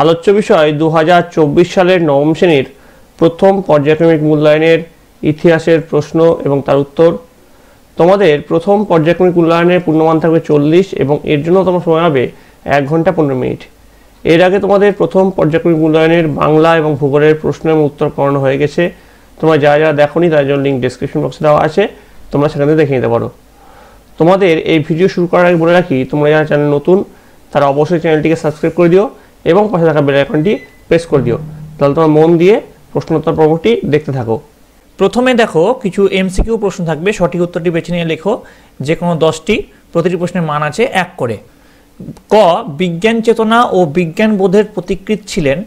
আলোচ্য বিষয় দু সালের নবম শ্রেণীর প্রথম পর্যায়ক্রমিক মূল্যায়নের ইতিহাসের প্রশ্ন এবং তার উত্তর তোমাদের প্রথম পর্যায়ক্রমিক মূল্যায়নের পূর্ণমান থাকবে চল্লিশ এবং এর জন্য তোমার সময় হবে এক ঘন্টা পনেরো মিনিট এর আগে তোমাদের প্রথম পর্যায়ক্রমিক মূল্যায়নের বাংলা এবং ভূগোলের প্রশ্ন এবং উত্তর করানো হয়ে গেছে তোমরা যা যা দেখো নি জন্য লিঙ্ক ডিসক্রিপশন বক্সে দেওয়া আছে তোমরা সেখান থেকে দেখে নিতে পারো তোমাদের এই ভিডিও শুরু করার আগে বলে রাখি তোমরা যারা চ্যানেল নতুন তারা অবশ্যই চ্যানেলটিকে সাবস্ক্রাইব করে দিও এবং পাশে থাকা বেল আইকনটি প্রেস করে দিও তাহলে তোমার মন দিয়ে প্রশ্নোত্তর পর্বটি দেখতে থাকো প্রথমে দেখো কিছু এমসিকিউ প্রশ্ন থাকবে সঠিক উত্তরটি বেছে নিয়ে লেখো যে কোনো দশটি প্রতিটি প্রশ্নের মান আছে এক করে ক বিজ্ঞান চেতনা ও বিজ্ঞান বোধের প্রতিকৃত ছিলেন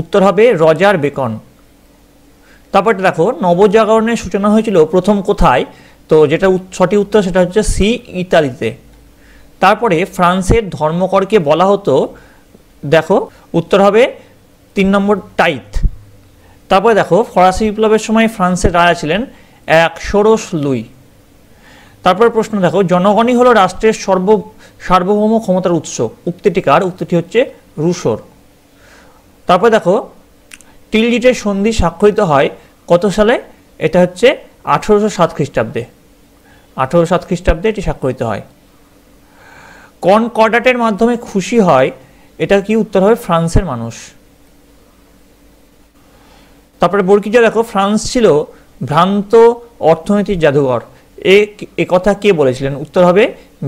উত্তর হবে রজার বেকন তারপর দেখো নবজাগরণের সূচনা হয়েছিল প্রথম কোথায় তো যেটা সঠিক উত্তর সেটা হচ্ছে সি ইতালিতে তারপরে ফ্রান্সের ধর্মকরকে বলা হতো দেখো উত্তর হবে তিন নম্বর টাইথ তারপরে দেখো ফরাসি বিপ্লবের সময় ফ্রান্সের রাজা ছিলেন এক ষোড়শ লুই তারপরে প্রশ্ন দেখো জনগণই হলো রাষ্ট্রের সর্ব সার্বভৌম ক্ষমতার উৎস কার উক্তিটি হচ্ছে রুশোর তারপরে দেখো টিলডিটের সন্ধি স্বাক্ষরিত হয় কত সালে এটা হচ্ছে আঠেরোশো সাত খ্রিস্টাব্দে আঠেরো সাত খ্রিস্টাব্দে এটি স্বাক্ষরিত হয় কর্ডাটের মাধ্যমে খুশি হয় এটা কি উত্তর হবে ফ্রান্সের মানুষ তারপরে বর্কিজা দেখো ফ্রান্স ছিল ভ্রান্ত অর্থনীতির জাদুঘর এ কথা কে বলেছিলেন উত্তর হবে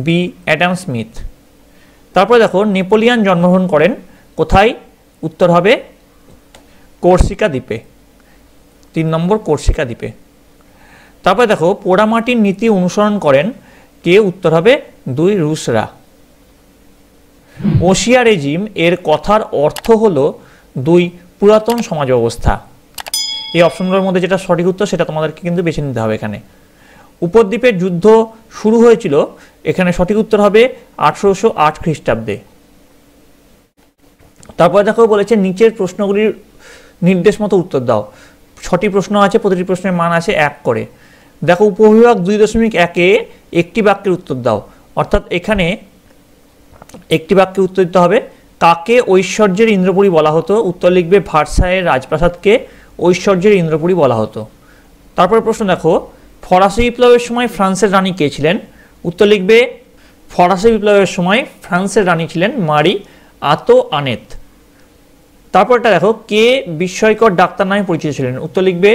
বি অ্যাডাম স্মিথ তারপরে দেখো নেপোলিয়ান জন্মগ্রহণ করেন কোথায় উত্তর হবে কোর্সিকা দ্বীপে তিন নম্বর কোর্সিকা দ্বীপে তারপরে দেখো পোড়ামাটির নীতি অনুসরণ করেন কে উত্তর হবে দুই রুশরা ওশিয়া রেজিম এর কথার অর্থ হল দুই পুরাতন সমাজ ব্যবস্থা এই অপশনগুলোর মধ্যে যেটা সঠিক উত্তর সেটা তোমাদেরকে কিন্তু বেছে নিতে হবে এখানে উপদ্বীপের যুদ্ধ শুরু হয়েছিল এখানে সঠিক উত্তর হবে আঠেরোশো আট খ্রিস্টাব্দে তারপরে দেখো বলেছে নিচের প্রশ্নগুলির নির্দেশ মতো উত্তর দাও ছটি প্রশ্ন আছে প্রতিটি প্রশ্নের মান আছে এক করে দেখো উপবিভাগ দুই দশমিক একে একটি বাক্যের উত্তর দাও অর্থাৎ এখানে একটি বাক্যের উত্তর দিতে হবে কাকে ঐশ্বর্যের ইন্দ্রপুরী বলা হতো উত্তর লিখবে ভারসায়ের রাজপ্রাসাদকে ঐশ্বর্যের ইন্দ্রপুরী বলা হতো তারপরে প্রশ্ন দেখো ফরাসি বিপ্লবের সময় ফ্রান্সের রানী কে ছিলেন উত্তর লিখবে ফরাসি বিপ্লবের সময় ফ্রান্সের রানী ছিলেন মারি আতো আনেত তারপরটা দেখো কে বিস্ময়কর ডাক্তার নামে পরিচিত ছিলেন উত্তর লিখবে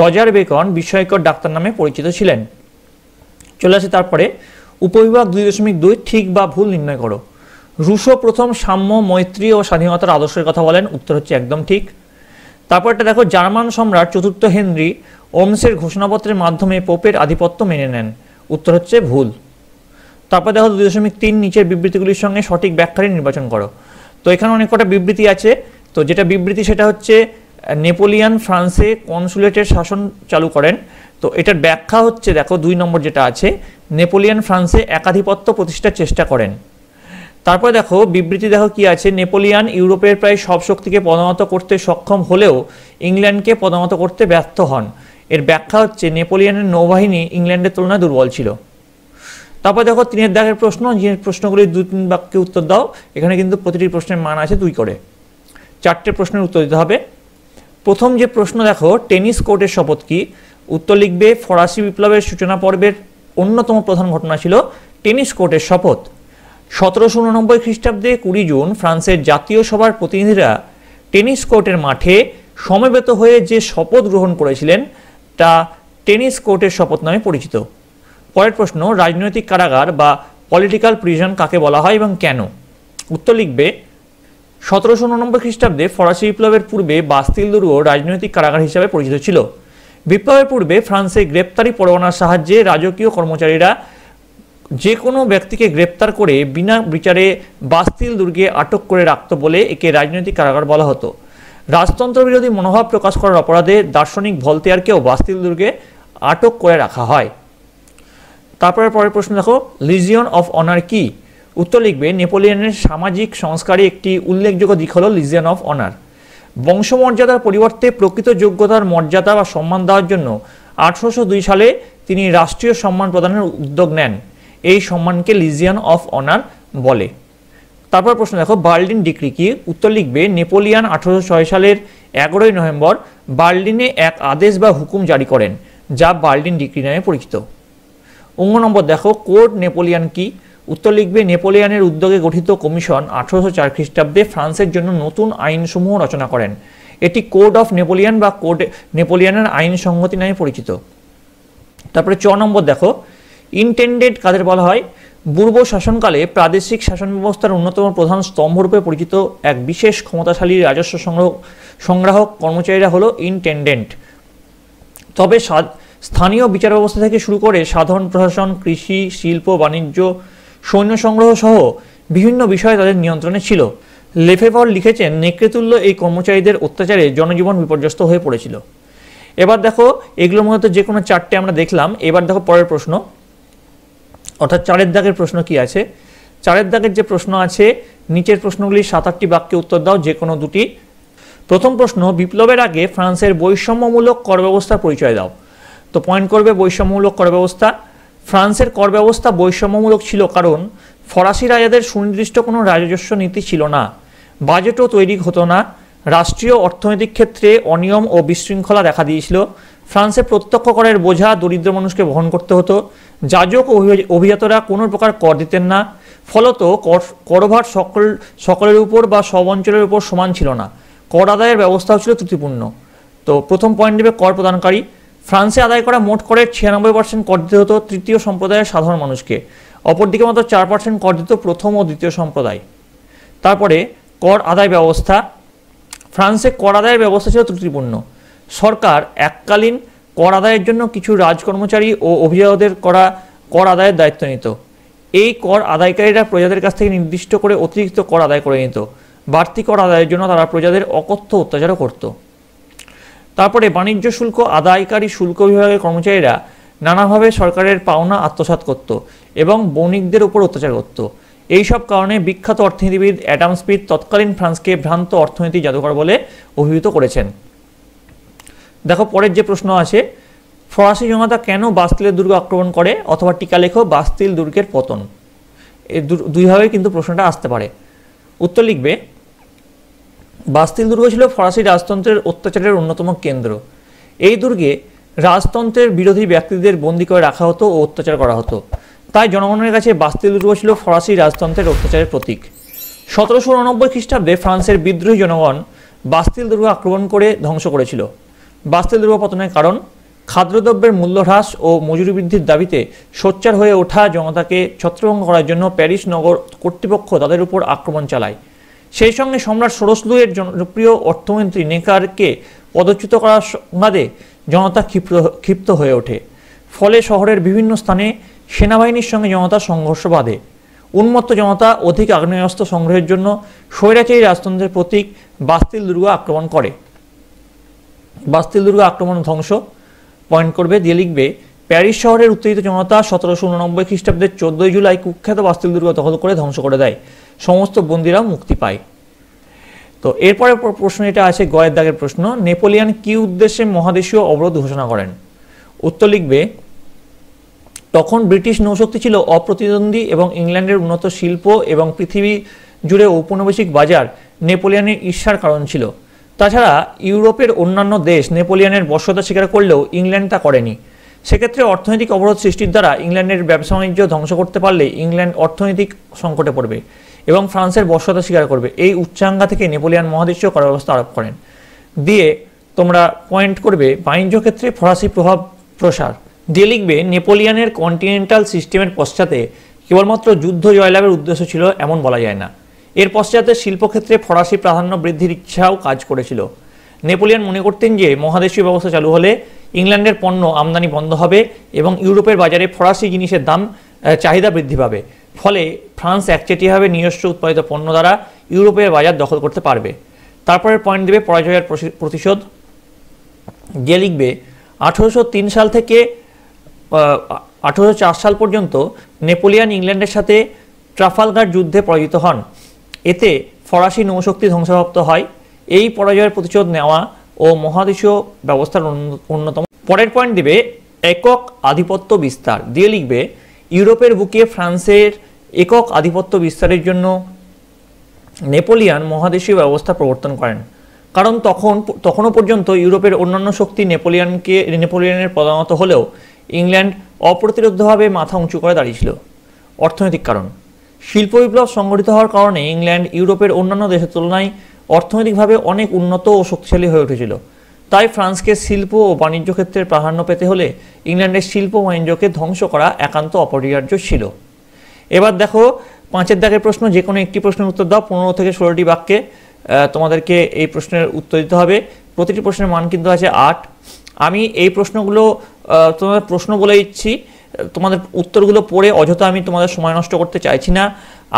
রজার বেকন বিস্ময়কর ডাক্তার নামে পরিচিত ছিলেন চলে আসে তারপরে উপবিভাগ দুই দশমিক দুই ঠিক বা ভুল নির্ণয় করো রুশো প্রথম সাম্য মৈত্রী ও স্বাধীনতার আদর্শের কথা বলেন উত্তর হচ্ছে একদম ঠিক তারপরটা দেখো জার্মান সম্রাট চতুর্থ হেনরি ওমসের ঘোষণাপত্রের মাধ্যমে পোপের আধিপত্য মেনে নেন উত্তর হচ্ছে ভুল তারপর দেখো দুই দশমিক তিন নিচের বিবৃতিগুলির সঙ্গে সঠিক ব্যাখ্যা নির্বাচন করো তো এখানে অনেক কটা বিবৃতি আছে তো যেটা বিবৃতি সেটা হচ্ছে নেপোলিয়ান ফ্রান্সে কনসুলেটের শাসন চালু করেন তো এটার ব্যাখ্যা হচ্ছে দেখো দুই নম্বর যেটা আছে নেপোলিয়ান ফ্রান্সে একাধিপত্য প্রতিষ্ঠার চেষ্টা করেন তারপরে দেখো বিবৃতি দেখো কি আছে নেপোলিয়ান ইউরোপের প্রায় সব শক্তিকে পদমত করতে সক্ষম হলেও ইংল্যান্ডকে পদমত করতে ব্যর্থ হন এর ব্যাখ্যা হচ্ছে নেপোলিয়ানের নৌবাহিনী ইংল্যান্ডের তুলনায় দুর্বল ছিল তারপর দেখো তিনের দাগের প্রশ্ন যে প্রশ্নগুলি দু তিন বাক্যে উত্তর দাও এখানে কিন্তু প্রতিটি প্রশ্নের মান আছে দুই করে চারটে প্রশ্নের উত্তর দিতে হবে প্রথম যে প্রশ্ন দেখো টেনিস কোর্টের শপথ কি উত্তর লিখবে ফরাসি বিপ্লবের সূচনা পর্বের অন্যতম প্রধান ঘটনা ছিল টেনিস কোর্টের শপথ সতেরোশো উননব্বই খ্রিস্টাব্দে কুড়ি জুন ফ্রান্সের জাতীয় সভার প্রতিনিধিরা টেনিস কোর্টের মাঠে সমবেত হয়ে যে শপথ গ্রহণ করেছিলেন তা টেনিস কোর্টের শপথ নামে পরিচিত পরের প্রশ্ন রাজনৈতিক কারাগার বা পলিটিক্যাল প্রিজন কাকে বলা হয় এবং কেন উত্তর লিখবে সতেরোশো উননব্বই খ্রিস্টাব্দে ফরাসি বিপ্লবের পূর্বে বাস্তিল দুর্গ রাজনৈতিক কারাগার হিসাবে পরিচিত ছিল বিপ্লবের পূর্বে ফ্রান্সে গ্রেপ্তারি পরোয়ানার সাহায্যে রাজকীয় কর্মচারীরা যে কোনো ব্যক্তিকে গ্রেপ্তার করে বিনা বিচারে বাস্তিল দুর্গে আটক করে রাখত বলে একে রাজনৈতিক কারাগার বলা হতো রাজতন্ত্র বিরোধী মনোভাব প্রকাশ করার অপরাধে দার্শনিক ভলতেয়ারকেও বাস্তিল দুর্গে আটক করে রাখা হয় তারপরে পরের প্রশ্ন দেখো লিজিয়ন অফ অনার কি উত্তর লিখবে নেপোলিয়নের সামাজিক সংস্কারে একটি উল্লেখযোগ্য দিক হল লিজিয়ান অফ অনার বংশমর্যাদার পরিবর্তে প্রকৃত যোগ্যতার মর্যাদা বা সম্মান দেওয়ার জন্য আঠারোশো দুই সালে তিনি রাষ্ট্রীয় সম্মান প্রদানের উদ্যোগ নেন এই সম্মানকে লিজিয়ান অফ অনার বলে তারপর প্রশ্ন দেখো বার্লিন ডিক্রি কি উত্তর লিখবে নেপোলিয়ান আঠারোশো ছয় সালের এগারোই নভেম্বর বার্লিনে এক আদেশ বা হুকুম জারি করেন যা বার্লিন ডিক্রি নামে পরিচিত অঙ্গ নম্বর দেখো কোর্ট নেপোলিয়ান কি উত্তর লিখবে নেপোলিয়ানের উদ্যোগে গঠিত কমিশন আঠারোশো চার খ্রিস্টাব্দে ফ্রান্সের জন্য নতুন আইনসমূহ রচনা করেন এটি কোড অফ নেপোলিয়ান বা কোড নেপোলিয়ানের আইন সংহতি নামে পরিচিত তারপরে চ নম্বর দেখো ইনটেন্ডেড কাদের বলা হয় পূর্ব শাসনকালে প্রাদেশিক শাসন ব্যবস্থার অন্যতম প্রধান স্তম্ভরূপে পরিচিত এক বিশেষ ক্ষমতাশালী রাজস্ব সংগ্রহ সংগ্রাহক কর্মচারীরা হল ইনটেন্ডেন্ট তবে স্থানীয় বিচার ব্যবস্থা থেকে শুরু করে সাধারণ প্রশাসন কৃষি শিল্প বাণিজ্য সৈন্য সংগ্রহ সহ বিভিন্ন বিষয়ে তাদের নিয়ন্ত্রণে ছিল লেফেভর লিখেছেন নেকড়েতুল্য এই কর্মচারীদের অত্যাচারে জনজীবন বিপর্যস্ত হয়ে পড়েছিল এবার দেখো এগুলোর মধ্যে যে কোনো চারটে আমরা দেখলাম এবার দেখো পরের প্রশ্ন অর্থাৎ চারের দাগের প্রশ্ন কি আছে চারের দাগের যে প্রশ্ন আছে নিচের প্রশ্নগুলি সাত আটটি বাক্যে উত্তর দাও যে কোনো দুটি প্রথম প্রশ্ন বিপ্লবের আগে ফ্রান্সের বৈষম্যমূলক কর ব্যবস্থার পরিচয় দাও তো পয়েন্ট করবে বৈষম্যমূলক কর ব্যবস্থা ফ্রান্সের কর ব্যবস্থা বৈষম্যমূলক ছিল কারণ ফরাসি রাজাদের সুনির্দিষ্ট কোনো রাজস্ব নীতি ছিল না বাজেটও তৈরি হতো না রাষ্ট্রীয় অর্থনৈতিক ক্ষেত্রে অনিয়ম ও বিশৃঙ্খলা দেখা দিয়েছিল ফ্রান্সে প্রত্যক্ষ করের বোঝা দরিদ্র মানুষকে বহন করতে হতো যাজক অভিজাতরা কোনো প্রকার কর দিতেন না ফলত করভার সকল সকলের উপর বা সব অঞ্চলের উপর সমান ছিল না কর আদায়ের ব্যবস্থাও ছিল ত্রুটিপূর্ণ তো প্রথম পয়েন্ট দেবে কর প্রদানকারী ফ্রান্সে আদায় করা মোট করের ছিয়ানব্বই পার্সেন্ট কর দিতে হতো তৃতীয় সম্প্রদায়ের সাধারণ মানুষকে অপরদিকে মাত্র চার পার্সেন্ট কর দিত প্রথম ও দ্বিতীয় সম্প্রদায় তারপরে কর আদায় ব্যবস্থা ফ্রান্সে কর আদায়ের ব্যবস্থা ছিল ত্রুটিপূর্ণ সরকার এককালীন কর আদায়ের জন্য কিছু রাজকর্মচারী ও অভিজাতদের করা কর আদায়ের দায়িত্ব নিত এই কর আদায়কারীরা প্রজাদের কাছ থেকে নির্দিষ্ট করে অতিরিক্ত কর আদায় করে নিত বাড়তি কর আদায়ের জন্য তারা প্রজাদের অকথ্য অত্যাচারও করতো তারপরে বাণিজ্য শুল্ক আদায়কারী শুল্ক বিভাগের কর্মচারীরা নানাভাবে সরকারের পাওনা আত্মসাত করত এবং বণিকদের উপর অত্যাচার করত সব কারণে বিখ্যাত অর্থনীতিবিদ অ্যাডাম স্পিড তৎকালীন ফ্রান্সকে ভ্রান্ত অর্থনীতি জাদুঘর বলে অভিহিত করেছেন দেখো পরের যে প্রশ্ন আছে ফরাসি জনতা কেন বাস্তিলের দুর্গ আক্রমণ করে অথবা টিকা লেখো বাস্তিল দুর্গের পতন দুইভাবে কিন্তু প্রশ্নটা আসতে পারে উত্তর লিখবে বাস্তিল দুর্গ ছিল ফরাসি রাজতন্ত্রের অত্যাচারের অন্যতম কেন্দ্র এই দুর্গে রাজতন্ত্রের বিরোধী ব্যক্তিদের বন্দি করে রাখা হতো ও অত্যাচার করা হতো তাই জনগণের কাছে বাস্তিল দুর্গ ছিল ফরাসি রাজতন্ত্রের অত্যাচারের প্রতীক সতেরোশো উনব্বই খ্রিস্টাব্দে ফ্রান্সের বিদ্রোহী জনগণ বাস্তিল দুর্গ আক্রমণ করে ধ্বংস করেছিল বাস্তিল দুর্গ পতনের কারণ খাদ্যদ্রব্যের মূল্য হ্রাস ও মজুরি বৃদ্ধির দাবিতে সোচ্চার হয়ে ওঠা জনতাকে ছত্রভঙ্গ করার জন্য প্যারিস নগর কর্তৃপক্ষ তাদের উপর আক্রমণ চালায় সেই সঙ্গে সম্রাট ষোড়শলুয়ের জনপ্রিয় অর্থমন্ত্রী নেকারকে পদচ্যুত করার সংবাদে জনতা ক্ষিপ্ত ক্ষিপ্ত হয়ে ওঠে ফলে শহরের বিভিন্ন স্থানে সেনাবাহিনীর সঙ্গে জনতা সংঘর্ষ বাঁধে উন্মত্ত জনতা অধিক আগ্নেয়াস্ত্র সংগ্রহের জন্য স্বৈরাচারী রাজতন্ত্রের প্রতীক বাস্তিল দুর্গা আক্রমণ করে বাস্তিল দুর্গা আক্রমণ ধ্বংস পয়েন্ট করবে দিয়ে লিখবে প্যারিস শহরের উত্তেজিত জনতা সতেরোশো উননব্বই খ্রিস্টাব্দের চোদ্দই জুলাই কুখ্যাত বাস্তিল দুর্গ দখল করে ধ্বংস করে দেয় সমস্ত বন্দীরা মুক্তি পায় তো এরপরে প্রশ্ন এটা আছে গয়ের দাগের প্রশ্ন নেপোলিয়ান কি উদ্দেশ্যে মহাদেশীয় অবরোধ ঘোষণা করেন উত্তর লিখবে তখন ব্রিটিশ নৌশক্তি ছিল অপ্রতিদ্বন্দ্বী এবং ইংল্যান্ডের উন্নত শিল্প এবং পৃথিবী জুড়ে ঔপনিবেশিক বাজার নেপোলিয়ানের ঈর্ষার কারণ ছিল তাছাড়া ইউরোপের অন্যান্য দেশ নেপোলিয়ানের বর্ষতা স্বীকার করলেও ইংল্যান্ড তা করেনি সেক্ষেত্রে অর্থনৈতিক অবরোধ সৃষ্টির দ্বারা ইংল্যান্ডের ব্যবসা বাণিজ্য ধ্বংস করতে পারলে ইংল্যান্ড অর্থনৈতিক সংকটে পড়বে এবং ফ্রান্সের বর্ষতা স্বীকার করবে এই উচ্চাঙ্গা থেকে নেপোলিয়ান মহাদেশীয় করার ব্যবস্থা আরোপ করেন দিয়ে তোমরা পয়েন্ট করবে বাণিজ্য ক্ষেত্রে ফরাসি প্রভাব প্রসার দিয়ে লিখবে নেপোলিয়ানের কন্টিনেন্টাল সিস্টেমের পশ্চাতে কেবলমাত্র যুদ্ধ জয়লাভের উদ্দেশ্য ছিল এমন বলা যায় না এর পশ্চাতে শিল্পক্ষেত্রে ফরাসি প্রাধান্য বৃদ্ধির ইচ্ছাও কাজ করেছিল নেপোলিয়ান মনে করতেন যে মহাদেশীয় ব্যবস্থা চালু হলে ইংল্যান্ডের পণ্য আমদানি বন্ধ হবে এবং ইউরোপের বাজারে ফরাসি জিনিসের দাম চাহিদা বৃদ্ধি পাবে ফলে ফ্রান্স একচেটিয়াভাবে নিজস্ব উৎপাদিত পণ্য দ্বারা ইউরোপের বাজার দখল করতে পারবে তারপরের পয়েন্ট দেবে পরাজয়ের প্রতিশোধ যে লিখবে আঠেরোশো সাল থেকে আঠেরোশো সাল পর্যন্ত নেপোলিয়ান ইংল্যান্ডের সাথে ট্রাফালগার যুদ্ধে পরাজিত হন এতে ফরাসি নৌশক্তি ধ্বংসপ্রাপ্ত হয় এই পরাজয়ের প্রতিশোধ নেওয়া ও মহাদেশীয় ব্যবস্থার অন্যতম পরের পয়েন্ট দিবে একক আধিপত্য বিস্তার দিয়ে লিখবে ইউরোপের বুকে ফ্রান্সের একক আধিপত্য বিস্তারের জন্য নেপোলিয়ান মহাদেশীয় ব্যবস্থা প্রবর্তন করেন কারণ তখন তখনও পর্যন্ত ইউরোপের অন্যান্য শক্তি নেপোলিয়ানকে নেপোলিয়ানের প্রধানত হলেও ইংল্যান্ড অপ্রতিরোধভাবে মাথা উঁচু করে দাঁড়িয়েছিল অর্থনৈতিক কারণ শিল্প বিপ্লব সংগঠিত হওয়ার কারণে ইংল্যান্ড ইউরোপের অন্যান্য দেশের তুলনায় অর্থনৈতিকভাবে অনেক উন্নত ও শক্তিশালী হয়ে উঠেছিল তাই ফ্রান্সকে শিল্প ও বাণিজ্য ক্ষেত্রের প্রাধান্য পেতে হলে ইংল্যান্ডের শিল্প বাণিজ্যকে ধ্বংস করা একান্ত অপরিহার্য ছিল এবার দেখো পাঁচের দাগের প্রশ্ন যে কোনো একটি প্রশ্নের উত্তর দাও পনেরো থেকে ষোলোটি বাক্যে তোমাদেরকে এই প্রশ্নের উত্তর দিতে হবে প্রতিটি প্রশ্নের মান কিন্তু আছে আট আমি এই প্রশ্নগুলো তোমাদের প্রশ্ন বলে দিচ্ছি তোমাদের উত্তরগুলো পড়ে অযথা আমি তোমাদের সময় নষ্ট করতে চাইছি না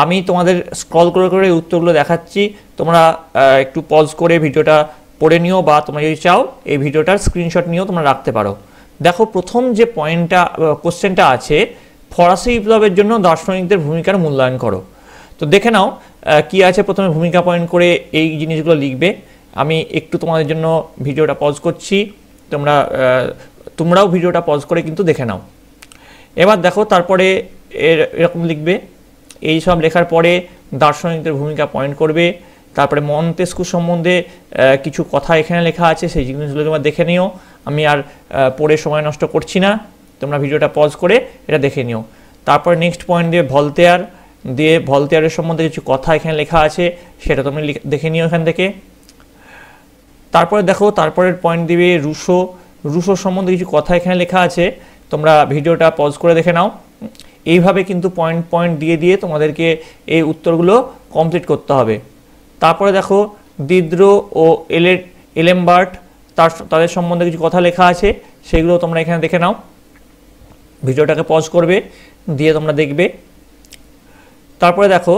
আমি তোমাদের স্ক্রল করে করে উত্তরগুলো দেখাচ্ছি তোমরা একটু পজ করে ভিডিওটা পড়ে নিও বা তোমরা যদি চাও এই ভিডিওটার স্ক্রিনশট নিয়েও তোমরা রাখতে পারো দেখো প্রথম যে পয়েন্টটা কোশ্চেনটা আছে ফরাসি বিপ্লবের জন্য দার্শনিকদের ভূমিকার মূল্যায়ন করো তো দেখে নাও কি আছে প্রথমে ভূমিকা পয়েন্ট করে এই জিনিসগুলো লিখবে আমি একটু তোমাদের জন্য ভিডিওটা পজ করছি তোমরা তোমরাও ভিডিওটা পজ করে কিন্তু দেখে নাও এবার দেখো তারপরে এরকম লিখবে এই সব লেখার পরে দার্শনিকদের ভূমিকা পয়েন্ট করবে তারপরে মন্তেস্কু সম্বন্ধে কিছু কথা এখানে লেখা আছে সেই জিনিসগুলো তোমরা দেখে নিও আমি আর পড়ে সময় নষ্ট করছি না তোমরা ভিডিওটা পজ করে এটা দেখে নিও তারপরে নেক্সট পয়েন্ট দিয়ে ভলতেয়ার দিয়ে ভলতেয়ারের সম্বন্ধে কিছু কথা এখানে লেখা আছে সেটা তুমি দেখে নিও এখান থেকে তারপরে দেখো তারপরের পয়েন্ট দিবে রুশো রুশো সম্বন্ধে কিছু কথা এখানে লেখা আছে তোমরা ভিডিওটা পজ করে দেখে নাও এইভাবে কিন্তু পয়েন্ট পয়েন্ট দিয়ে দিয়ে তোমাদেরকে এই উত্তরগুলো কমপ্লিট করতে হবে তারপরে দেখো দিদ্র ও এলে এলেমবার্ট তার তাদের সম্বন্ধে কিছু কথা লেখা আছে সেগুলো তোমরা এখানে দেখে নাও ভিডিওটাকে পজ করবে দিয়ে তোমরা দেখবে তারপরে দেখো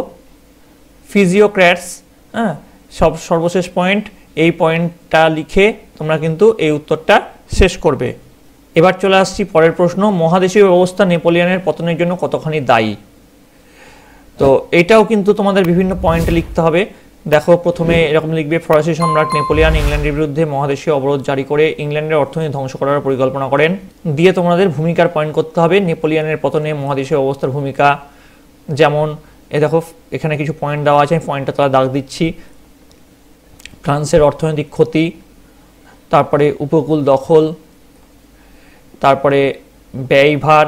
ফিজিওক্র্যাটস হ্যাঁ সব সর্বশেষ পয়েন্ট এই পয়েন্টটা লিখে তোমরা কিন্তু এই উত্তরটা শেষ করবে এবার চলে আসছি পরের প্রশ্ন মহাদেশীয় ব্যবস্থা নেপোলিয়নের পতনের জন্য কতখানি দায়ী তো এটাও কিন্তু তোমাদের বিভিন্ন পয়েন্টে লিখতে হবে দেখো প্রথমে এরকম লিখবে ফরাসি সম্রাট নেপোলিয়ান ইংল্যান্ডের বিরুদ্ধে মহাদেশীয় অবরোধ জারি করে ইংল্যান্ডের অর্থনীতি ধ্বংস করার পরিকল্পনা করেন দিয়ে তোমাদের ভূমিকার পয়েন্ট করতে হবে নেপোলিয়ানের পতনে মহাদেশীয় অবস্থার ভূমিকা যেমন এ দেখো এখানে কিছু পয়েন্ট দেওয়া আছে আমি পয়েন্টটা তারা দাগ দিচ্ছি ফ্রান্সের অর্থনৈতিক ক্ষতি তারপরে উপকূল দখল তারপরে ব্যয়ভার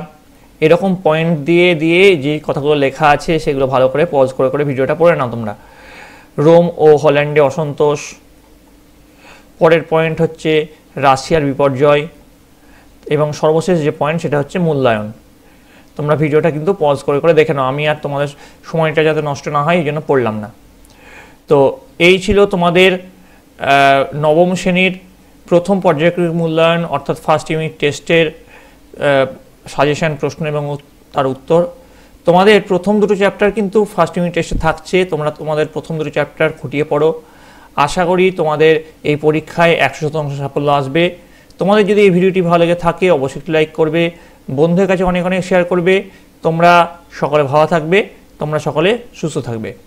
এরকম পয়েন্ট দিয়ে দিয়ে যে কথাগুলো লেখা আছে সেগুলো ভালো করে পজ করে করে ভিডিওটা পড়ে নাও তোমরা রোম ও হল্যান্ডে অসন্তোষ পরের পয়েন্ট হচ্ছে রাশিয়ার বিপর্যয় এবং সর্বশেষ যে পয়েন্ট সেটা হচ্ছে মূল্যায়ন তোমরা ভিডিওটা কিন্তু পজ করে করে দেখে নাও আমি আর তোমাদের সময়টা যাতে নষ্ট না হয় এই জন্য পড়লাম না তো এই ছিল তোমাদের নবম শ্রেণীর প্রথম পর্যায়ক্রমিক মূল্যায়ন অর্থাৎ ফার্স্ট ইউনিট টেস্টের সাজেশান প্রশ্ন এবং তার উত্তর তোমাদের প্রথম দুটো চ্যাপ্টার কিন্তু ফার্স্ট ইউনিট টেস্টে থাকছে তোমরা তোমাদের প্রথম দুটো চ্যাপ্টার খুঁটিয়ে পড়ো আশা করি তোমাদের এই পরীক্ষায় একশো শতাংশ সাফল্য আসবে তোমাদের যদি এই ভিডিওটি ভালো লেগে থাকে অবশ্যই লাইক করবে বন্ধুদের কাছে অনেক অনেক শেয়ার করবে তোমরা সকলে ভালো থাকবে তোমরা সকলে সুস্থ থাকবে